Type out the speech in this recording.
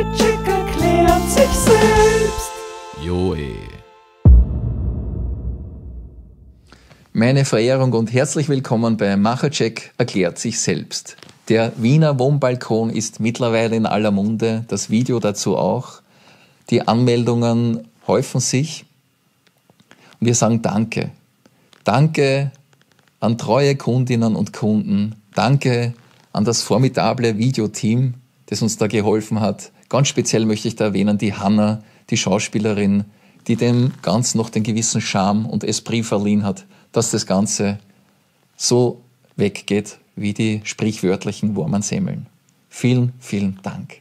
Fried erklärt sich selbst. Joe. Meine Verehrung und herzlich willkommen bei Machercheck erklärt sich selbst. Der Wiener Wohnbalkon ist mittlerweile in aller Munde, das Video dazu auch. Die Anmeldungen häufen sich. Und wir sagen Danke. Danke an treue Kundinnen und Kunden. Danke an das formidable Videoteam, das uns da geholfen hat. Ganz speziell möchte ich da erwähnen die Hanna, die Schauspielerin, die dem Ganzen noch den gewissen Charme und Esprit verliehen hat, dass das Ganze so weggeht wie die sprichwörtlichen Wurmernsemmeln. Vielen, vielen Dank.